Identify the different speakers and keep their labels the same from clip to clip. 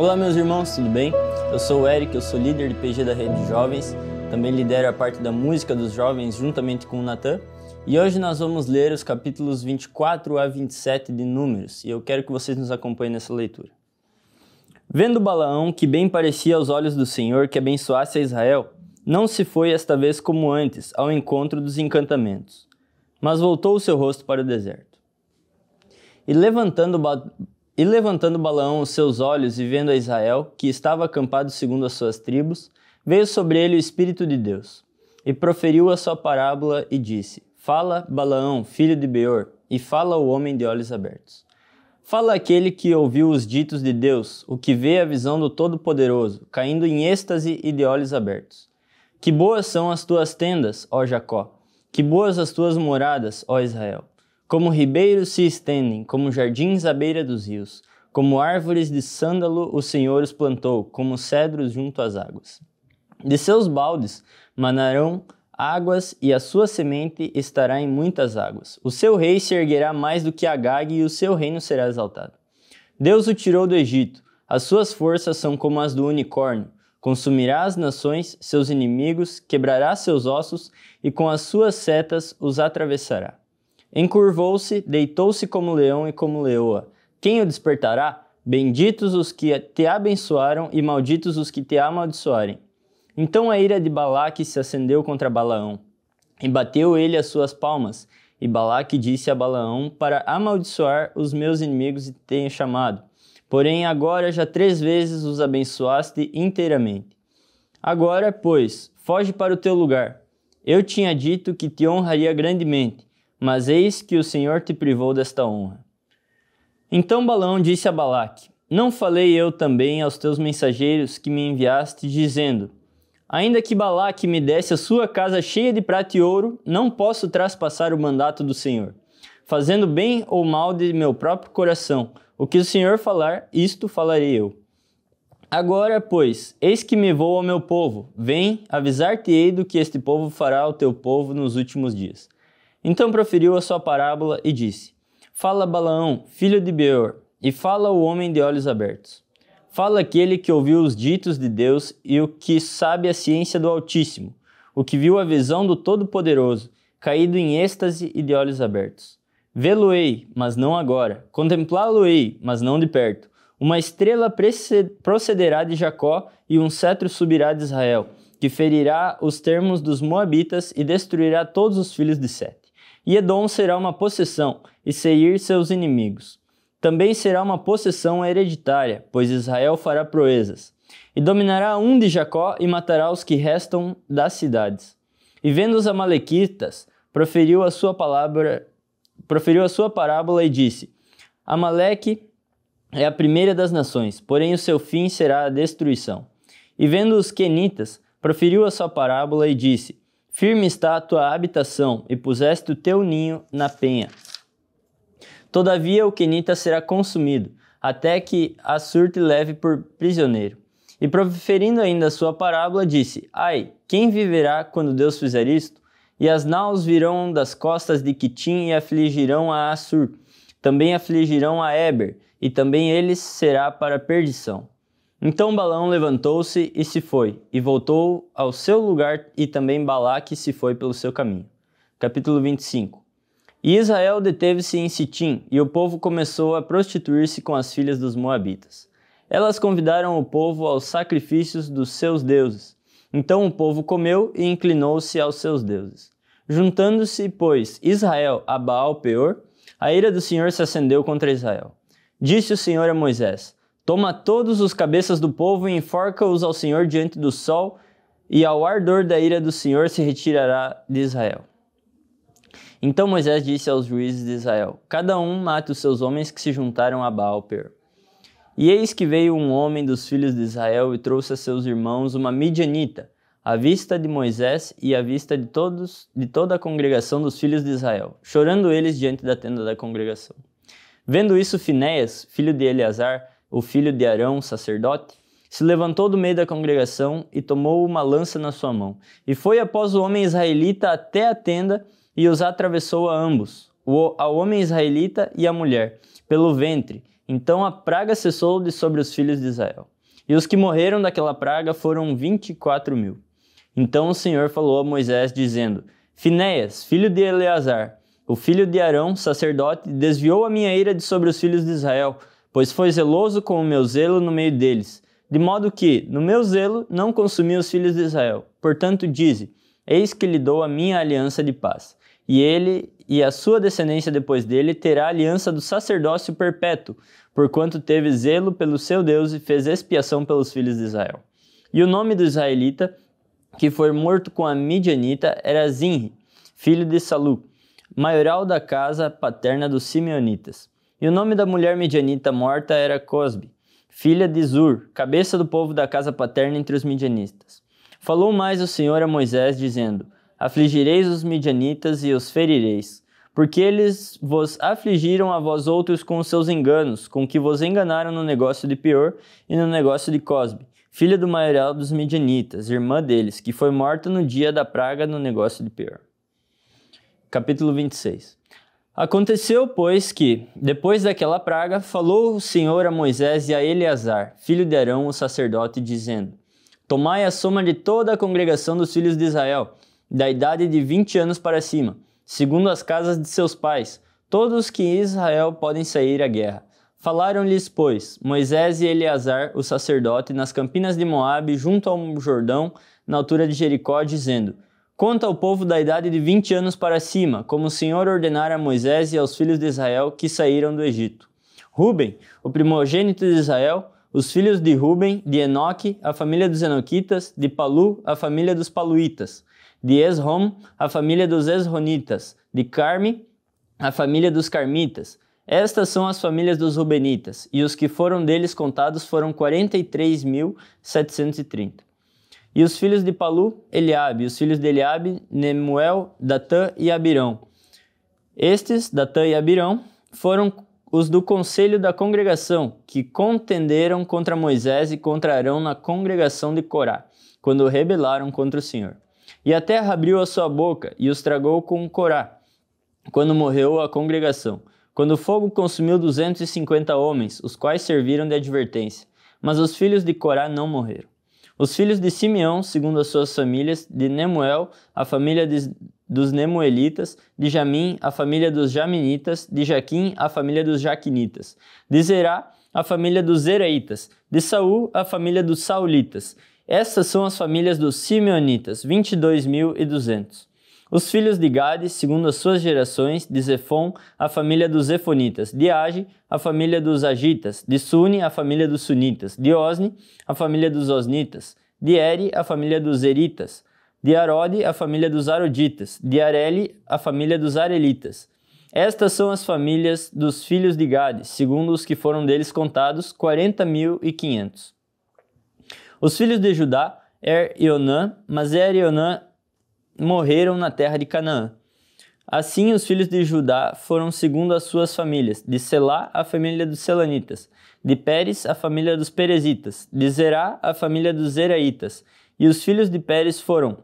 Speaker 1: Olá, meus irmãos, tudo bem? Eu sou o Eric, eu sou líder de PG da Rede Jovens, também lidero a parte da música dos jovens juntamente com o Natan. E hoje nós vamos ler os capítulos 24 a 27 de Números, e eu quero que vocês nos acompanhem nessa leitura. Vendo Balaão, que bem parecia aos olhos do Senhor que abençoasse a Israel, não se foi esta vez como antes ao encontro dos encantamentos, mas voltou o seu rosto para o deserto. E levantando e levantando Balaão os seus olhos e vendo a Israel, que estava acampado segundo as suas tribos, veio sobre ele o Espírito de Deus, e proferiu a sua parábola e disse: Fala, Balaão, filho de Beor, e fala o homem de olhos abertos. Fala aquele que ouviu os ditos de Deus, o que vê a visão do Todo-Poderoso, caindo em êxtase e de olhos abertos. Que boas são as tuas tendas, ó Jacó, que boas as tuas moradas, ó Israel. Como ribeiros se estendem, como jardins à beira dos rios, como árvores de sândalo o Senhor os plantou, como cedros junto às águas. De seus baldes manarão águas e a sua semente estará em muitas águas. O seu rei se erguerá mais do que Agag e o seu reino será exaltado. Deus o tirou do Egito. As suas forças são como as do unicórnio. Consumirá as nações, seus inimigos, quebrará seus ossos e com as suas setas os atravessará. Encurvou-se, deitou-se como leão e como leoa. Quem o despertará? Benditos os que te abençoaram e malditos os que te amaldiçoarem. Então a ira de Balaque se acendeu contra Balaão, e bateu ele as suas palmas. E Balaque disse a Balaão para amaldiçoar os meus inimigos e te tenho chamado. Porém agora já três vezes os abençoaste inteiramente. Agora, pois, foge para o teu lugar. Eu tinha dito que te honraria grandemente mas eis que o Senhor te privou desta honra. Então Balão disse a Balaque: Não falei eu também aos teus mensageiros que me enviaste, dizendo: Ainda que Balaque me desse a sua casa cheia de prata e ouro, não posso traspassar o mandato do Senhor, fazendo bem ou mal de meu próprio coração. O que o Senhor falar, isto falarei eu. Agora, pois, eis que me vou ao meu povo. Vem, avisar-te-ei do que este povo fará ao teu povo nos últimos dias. Então proferiu a sua parábola e disse: Fala Balaão, filho de Beor, e fala o homem de olhos abertos. Fala aquele que ouviu os ditos de Deus e o que sabe a ciência do Altíssimo, o que viu a visão do Todo-Poderoso, caído em êxtase e de olhos abertos. Vê-lo-ei, mas não agora. Contemplá-lo-ei, mas não de perto. Uma estrela procederá de Jacó e um cetro subirá de Israel, que ferirá os termos dos Moabitas e destruirá todos os filhos de Sét. E Edom será uma possessão, e Seir seus inimigos. Também será uma possessão hereditária, pois Israel fará proezas. E dominará um de Jacó e matará os que restam das cidades. E vendo os amalequitas, proferiu a sua palavra, proferiu a sua parábola e disse: Amaleque é a primeira das nações, porém o seu fim será a destruição. E vendo os quenitas, proferiu a sua parábola e disse: Firme está a tua habitação, e puseste o teu ninho na penha. Todavia o Kenita será consumido, até que a surte leve por prisioneiro. E proferindo ainda a sua parábola, disse: Ai, quem viverá quando Deus fizer isto? E as naus virão das costas de Quitim e afligirão a Assur, também afligirão a Eber, e também ele será para perdição. Então Balão levantou-se e se foi, e voltou ao seu lugar, e também Balaque se foi pelo seu caminho. Capítulo 25 E Israel deteve-se em Sitim, e o povo começou a prostituir-se com as filhas dos Moabitas. Elas convidaram o povo aos sacrifícios dos seus deuses. Então o povo comeu e inclinou-se aos seus deuses. Juntando-se, pois, Israel a Baal-Peor, a ira do Senhor se acendeu contra Israel. Disse o Senhor a Moisés: Toma todos os cabeças do povo e enforca-os ao Senhor diante do sol, e ao ardor da ira do Senhor se retirará de Israel. Então Moisés disse aos juízes de Israel: Cada um mate os seus homens que se juntaram a baal E eis que veio um homem dos filhos de Israel e trouxe a seus irmãos uma midianita, à vista de Moisés e à vista de todos, de toda a congregação dos filhos de Israel, chorando eles diante da tenda da congregação. Vendo isso, Finéias, filho de Eleazar, o filho de Arão, sacerdote, se levantou do meio da congregação e tomou uma lança na sua mão. E foi após o homem israelita até a tenda e os atravessou a ambos, ao homem israelita e à mulher, pelo ventre. Então a praga cessou de sobre os filhos de Israel. E os que morreram daquela praga foram vinte e quatro mil. Então o Senhor falou a Moisés, dizendo: Finéias, filho de Eleazar, o filho de Arão, sacerdote, desviou a minha ira de sobre os filhos de Israel, pois foi zeloso com o meu zelo no meio deles, de modo que, no meu zelo, não consumi os filhos de Israel. Portanto, dize: Eis que lhe dou a minha aliança de paz. E ele e a sua descendência depois dele terá a aliança do sacerdócio perpétuo, porquanto teve zelo pelo seu Deus e fez expiação pelos filhos de Israel. E o nome do israelita que foi morto com a midianita era Zinri, filho de Salu, maioral da casa paterna dos simeonitas. E o nome da mulher medianita morta era Cosbe, filha de Zur, cabeça do povo da casa paterna entre os midianitas. Falou mais o Senhor a Moisés, dizendo: Afligireis os midianitas e os ferireis, porque eles vos afligiram a vós outros com os seus enganos, com que vos enganaram no negócio de Peor e no negócio de Cosbe, filha do maioral dos midianitas, irmã deles, que foi morta no dia da praga no negócio de Peor. Capítulo 26 Aconteceu, pois, que, depois daquela praga, falou o Senhor a Moisés e a Eleazar, filho de Arão, o sacerdote, dizendo: Tomai a soma de toda a congregação dos filhos de Israel, da idade de vinte anos para cima, segundo as casas de seus pais, todos que em Israel podem sair à guerra. Falaram-lhes, pois, Moisés e Eleazar, o sacerdote, nas campinas de Moabe, junto ao Jordão, na altura de Jericó, dizendo: Conta ao povo da idade de 20 anos para cima, como o Senhor ordenara a Moisés e aos filhos de Israel que saíram do Egito. Ruben, o primogênito de Israel, os filhos de Ruben, de Enoque, a família dos Enoquitas, de Palu, a família dos Paluitas, de Esrom, a família dos Esronitas, de Carme, a família dos Carmitas. Estas são as famílias dos Rubenitas, e os que foram deles contados foram 43.730. E os filhos de Palu, Eliabe. Os filhos de Eliabe, Nemuel, Datã e Abirão. Estes, Datã e Abirão, foram os do conselho da congregação, que contenderam contra Moisés e contra Arão na congregação de Corá, quando rebelaram contra o Senhor. E a terra abriu a sua boca e os tragou com Corá, quando morreu a congregação, quando o fogo consumiu 250 homens, os quais serviram de advertência. Mas os filhos de Corá não morreram. Os filhos de Simeão, segundo as suas famílias, de Nemuel, a família de, dos Nemuelitas, de Jamim, a família dos Jaminitas, de Jaquim, a família dos Jaquinitas, de Zerá, a família dos Zeraitas, de Saul, a família dos Saulitas. Essas são as famílias dos Simeonitas, 22.200. Os filhos de Gade, segundo as suas gerações, de Zefon, a família dos Zefonitas, de Age, a família dos Agitas, de Suni, a família dos Sunitas, de Osni, a família dos Osnitas, de Eri, a família dos Eritas, de Arode, a família dos Aroditas, de Areli, a família dos Arelitas. Estas são as famílias dos filhos de Gade, segundo os que foram deles contados, 40.500. Os filhos de Judá, Er e Onã, mas Er e Onã morreram na terra de Canaã. Assim, os filhos de Judá foram segundo as suas famílias: de Selá, a família dos Selanitas, de Pérez, a família dos Perezitas, de Zerá, a família dos Zeraitas. E os filhos de Pérez foram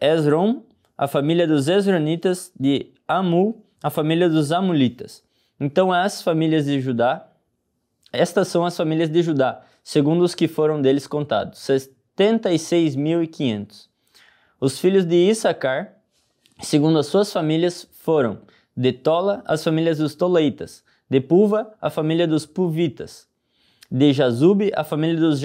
Speaker 1: Esrom, a família dos Esronitas, de Amul, a família dos Amulitas. Então, as famílias de Judá, estas são as famílias de Judá, segundo os que foram deles contados: 76.500. Os filhos de Issacar, segundo as suas famílias, foram de Tola, as famílias dos Toleitas, de Puva, a família dos Puvitas, de Jazube, a família dos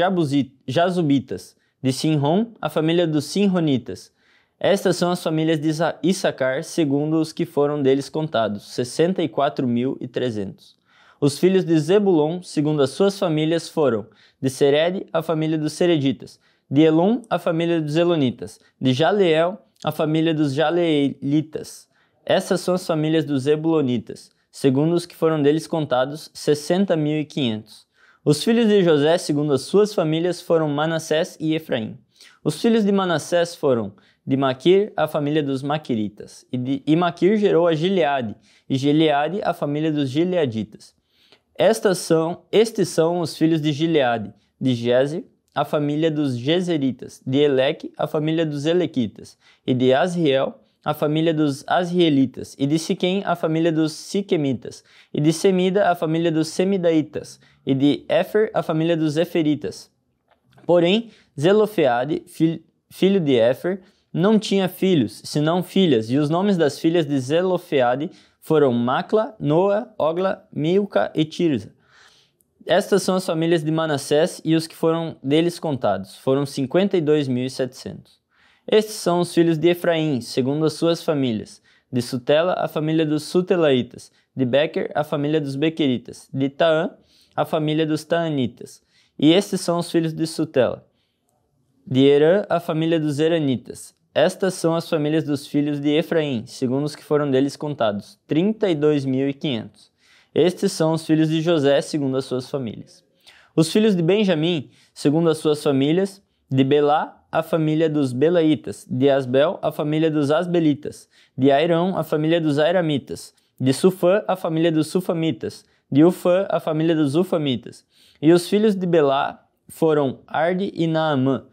Speaker 1: Jazubitas, de Sinron, a família dos Sinronitas. Estas são as famílias de Issacar, segundo os que foram deles contados, 64.300. Os filhos de Zebulon, segundo as suas famílias, foram de Sered, a família dos Sereditas, de Elon, a família dos Elonitas, de Jaleel, a família dos Jaleelitas. Essas são as famílias dos Ebulonitas, segundo os que foram deles contados, 60.500. Os filhos de José, segundo as suas famílias, foram Manassés e Efraim. Os filhos de Manassés foram de Maquir, a família dos Maquiritas, e, de, e Maquir gerou a Gileade, e Gileade, a família dos Gileaditas. Estas são, estes são os filhos de Gileade, de Jezer, a família dos Geseritas, de Eleque, a família dos Elequitas, e de Asriel, a família dos Asrielitas, e de Siquem, a família dos Siquemitas, e de Semida, a família dos Semidaitas, e de Éfer, a família dos Eferitas. Porém, Zelofeade, fil filho de Éfer, não tinha filhos, senão filhas, e os nomes das filhas de Zelofeade foram Macla, Noa, Ogla, Milca e Tirza. Estas são as famílias de Manassés e os que foram deles contados, foram 52.700. Estes são os filhos de Efraim, segundo as suas famílias, de Sutela, a família dos Sutelaitas, de Becker, a família dos Bequeritas, de Taã, a família dos Taanitas. E estes são os filhos de Sutela, de Herã, a família dos Eranitas. Estas são as famílias dos filhos de Efraim, segundo os que foram deles contados, 32.500. Estes são os filhos de José, segundo as suas famílias. Os filhos de Benjamim, segundo as suas famílias, de Belá, a família dos Belaitas, de Asbel, a família dos Asbelitas, de Airão, a família dos Airamitas, de Sufã, a família dos Sufamitas, de Ufã, a família dos Ufamitas. E os filhos de Belá foram Arde e Naamã.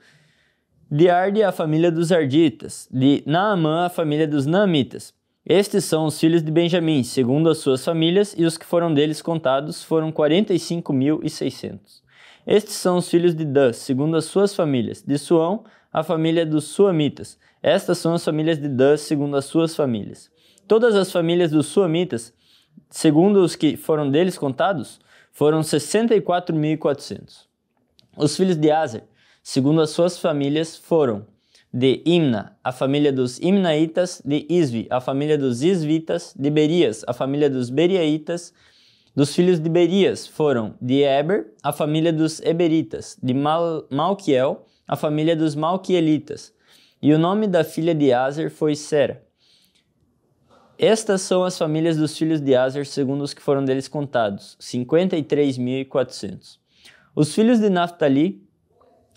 Speaker 1: De Arde, a família dos Arditas, de Naamã, a família dos Naamitas, estes são os filhos de Benjamim, segundo as suas famílias, e os que foram deles contados foram 45.600. Estes são os filhos de Dan, segundo as suas famílias, de Suão, a família dos Suamitas. Estas são as famílias de Dan, segundo as suas famílias. Todas as famílias dos Suamitas, segundo os que foram deles contados, foram 64.400. Os filhos de Aser, segundo as suas famílias, foram de Imna, a família dos Imnaitas, de Isvi, a família dos Isvitas, de Berias, a família dos Beriaitas. Dos filhos de Berias foram de Eber, a família dos Eberitas, de Mal Malquiel, a família dos Malquielitas. E o nome da filha de Aser foi Sera. Estas são as famílias dos filhos de Aser, segundo os que foram deles contados, 53.400. Os filhos de Naphtali,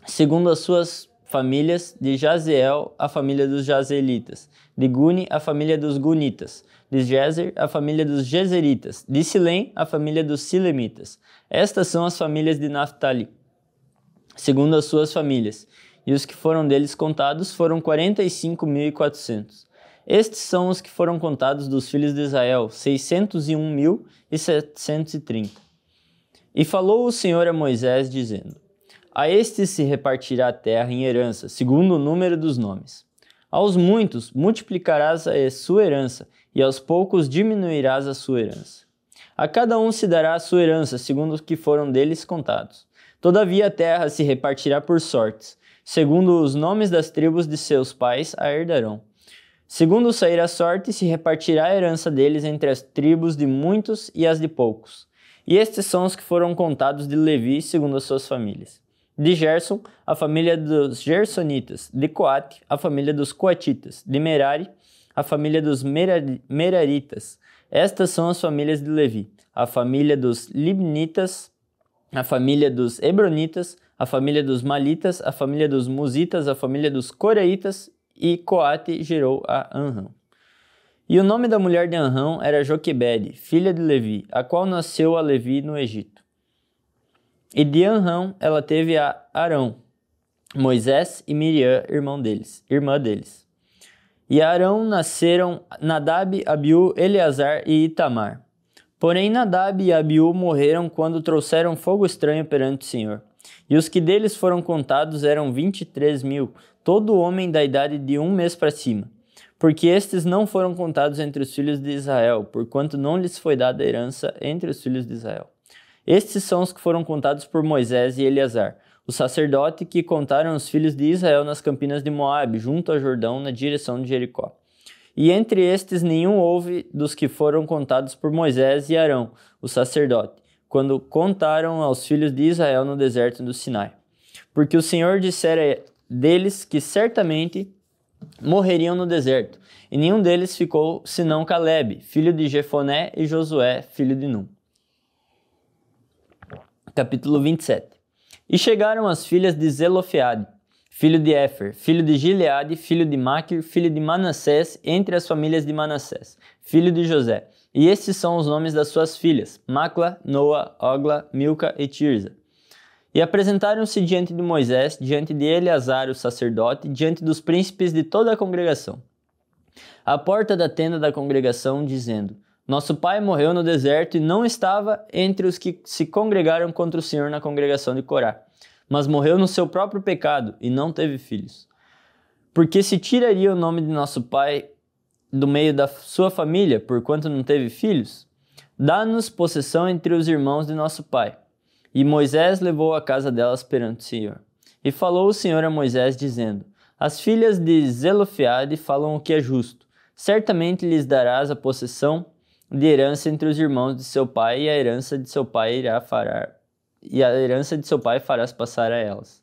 Speaker 1: segundo as suas famílias de Jazeel, a família dos Jazelitas, de Guni, a família dos Gunitas, de Jezer, a família dos Jezeritas, de Silém, a família dos Silemitas. Estas são as famílias de Naphtali, segundo as suas famílias, e os que foram deles contados foram 45.400. Estes são os que foram contados dos filhos de Israel, 601.730. E falou o Senhor a Moisés, dizendo: a estes se repartirá a terra em herança, segundo o número dos nomes. Aos muitos multiplicarás a sua herança, e aos poucos diminuirás a sua herança. A cada um se dará a sua herança, segundo os que foram deles contados. Todavia a terra se repartirá por sortes, segundo os nomes das tribos de seus pais a herdarão. Segundo sair a sorte, se repartirá a herança deles entre as tribos de muitos e as de poucos. E estes são os que foram contados de Levi, segundo as suas famílias. De Gerson, a família dos Gersonitas. De Coate, a família dos Coatitas. De Merari, a família dos Merari, Meraritas. Estas são as famílias de Levi: a família dos Libnitas, a família dos Hebronitas, a família dos Malitas, a família dos Musitas, a família dos Coreitas e Coate gerou a Anrão. E o nome da mulher de Anrão era Joquebede, filha de Levi, a qual nasceu a Levi no Egito. E de Anrão ela teve a Arão, Moisés e Miriam, irmão deles, irmã deles. E a Arão nasceram Nadab, Abiú, Eleazar e Itamar. Porém Nadab e Abiú morreram quando trouxeram fogo estranho perante o Senhor. E os que deles foram contados eram vinte e três mil, todo homem da idade de um mês para cima. Porque estes não foram contados entre os filhos de Israel, porquanto não lhes foi dada herança entre os filhos de Israel. Estes são os que foram contados por Moisés e Eleazar, o sacerdote que contaram os filhos de Israel nas campinas de Moabe, junto a Jordão, na direção de Jericó. E entre estes nenhum houve dos que foram contados por Moisés e Arão, o sacerdote, quando contaram aos filhos de Israel no deserto do Sinai. Porque o Senhor dissera deles que certamente morreriam no deserto, e nenhum deles ficou senão Caleb, filho de Jefoné, e Josué, filho de Num capítulo 27. E chegaram as filhas de Zelofeade, filho de Éfer, filho de Gileade, filho de Maquir, filho de Manassés, entre as famílias de Manassés, filho de José. E estes são os nomes das suas filhas, Macla, Noa, Ogla, Milca e Tirza. E apresentaram-se diante de Moisés, diante de Eleazar, o sacerdote, diante dos príncipes de toda a congregação, à porta da tenda da congregação, dizendo: nosso pai morreu no deserto e não estava entre os que se congregaram contra o Senhor na congregação de Corá, mas morreu no seu próprio pecado e não teve filhos. Porque se tiraria o nome de nosso pai do meio da sua família, porquanto não teve filhos? Dá-nos possessão entre os irmãos de nosso pai. E Moisés levou a casa delas perante o Senhor. E falou o Senhor a Moisés, dizendo: As filhas de Zelofeade falam o que é justo. Certamente lhes darás a possessão de herança entre os irmãos de seu pai, e a herança de seu pai irá farar, e a herança de seu pai farás passar a elas.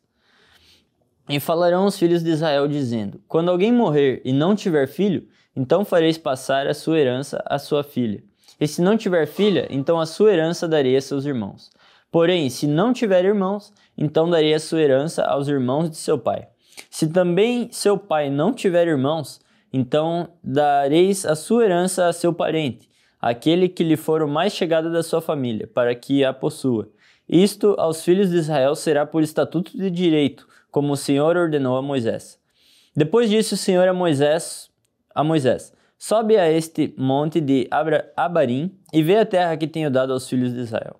Speaker 1: E falarão os filhos de Israel, dizendo: Quando alguém morrer e não tiver filho, então fareis passar a sua herança à sua filha. E se não tiver filha, então a sua herança darei a seus irmãos. Porém, se não tiver irmãos, então darei a sua herança aos irmãos de seu pai. Se também seu pai não tiver irmãos, então dareis a sua herança a seu parente, aquele que lhe for o mais chegado da sua família, para que a possua. Isto aos filhos de Israel será por estatuto de direito, como o Senhor ordenou a Moisés. Depois disso, o Senhor a Moisés, a Moisés sobe a este monte de Abra, Abarim e vê a terra que tenho dado aos filhos de Israel.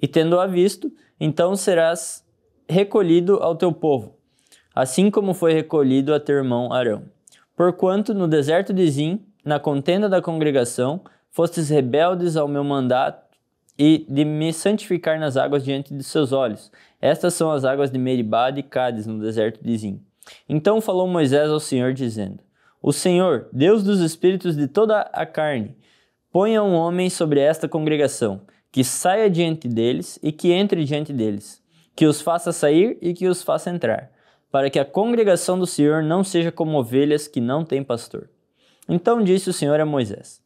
Speaker 1: E tendo-a visto, então serás recolhido ao teu povo, assim como foi recolhido a teu irmão Arão. Porquanto no deserto de Zim, na contenda da congregação, fostes rebeldes ao meu mandato e de me santificar nas águas diante de seus olhos. Estas são as águas de Meribá e Cádiz, no deserto de Zim. Então falou Moisés ao Senhor, dizendo: O Senhor, Deus dos espíritos de toda a carne, ponha um homem sobre esta congregação, que saia diante deles e que entre diante deles, que os faça sair e que os faça entrar, para que a congregação do Senhor não seja como ovelhas que não têm pastor. Então disse o Senhor a Moisés: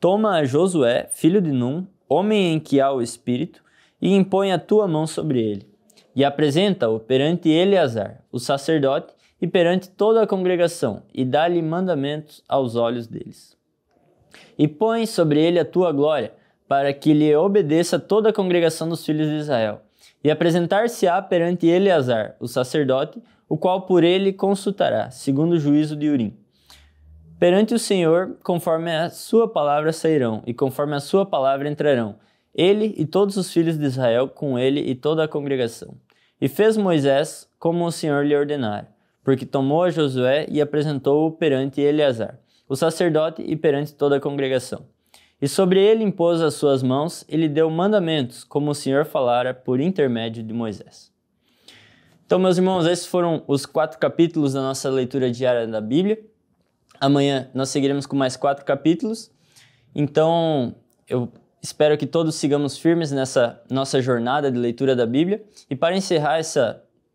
Speaker 1: Toma a Josué, filho de Num, homem em que há o espírito, e impõe a tua mão sobre ele. E apresenta-o perante Eleazar, o sacerdote, e perante toda a congregação, e dá-lhe mandamentos aos olhos deles. E põe sobre ele a tua glória, para que lhe obedeça toda a congregação dos filhos de Israel. E apresentar-se-á perante Eleazar, o sacerdote, o qual por ele consultará, segundo o juízo de Urim. Perante o Senhor, conforme a sua palavra sairão, e conforme a sua palavra entrarão, ele e todos os filhos de Israel, com ele e toda a congregação. E fez Moisés como o Senhor lhe ordenara, porque tomou a Josué e apresentou-o perante Eleazar, o sacerdote, e perante toda a congregação. E sobre ele impôs as suas mãos e lhe deu mandamentos, como o Senhor falara por intermédio de Moisés. Então, meus irmãos, esses foram os quatro capítulos da nossa leitura diária da Bíblia. Amanhã nós seguiremos com mais quatro capítulos. Então, eu espero que todos sigamos firmes nessa nossa jornada de leitura da Bíblia. E para encerrar esse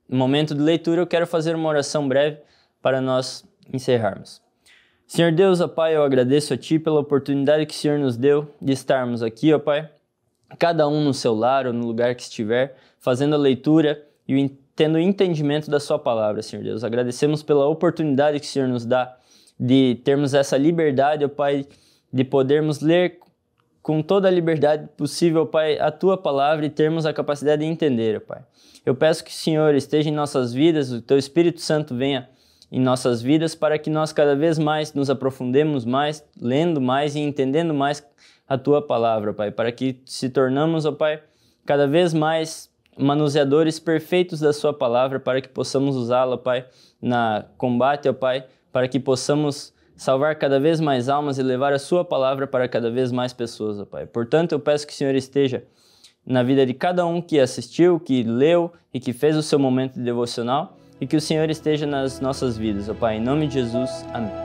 Speaker 1: momento de leitura, eu quero fazer uma oração breve para nós encerrarmos. Senhor Deus, ó Pai, eu agradeço a Ti pela oportunidade que o Senhor nos deu de estarmos aqui, ó Pai, cada um no seu lar ou no lugar que estiver, fazendo a leitura e tendo o entendimento da Sua palavra, Senhor Deus. Agradecemos pela oportunidade que o Senhor nos dá de termos essa liberdade, ó Pai, de podermos ler com toda a liberdade possível, ó Pai, a Tua palavra e termos a capacidade de entender, ó Pai. Eu peço que o Senhor esteja em nossas vidas, o Teu Espírito Santo venha em nossas vidas para que nós cada vez mais nos aprofundemos mais, lendo mais e entendendo mais a Tua palavra, ó Pai, para que se tornamos, ó Pai, cada vez mais manuseadores perfeitos da Sua palavra, para que possamos usá-la, Pai, na combate, ó Pai, para que possamos salvar cada vez mais almas e levar a Sua palavra para cada vez mais pessoas, ó Pai. Portanto, eu peço que o Senhor esteja na vida de cada um que assistiu, que leu e que fez o seu momento de devocional e que o Senhor esteja nas nossas vidas, ó Pai. Em nome de Jesus, amém.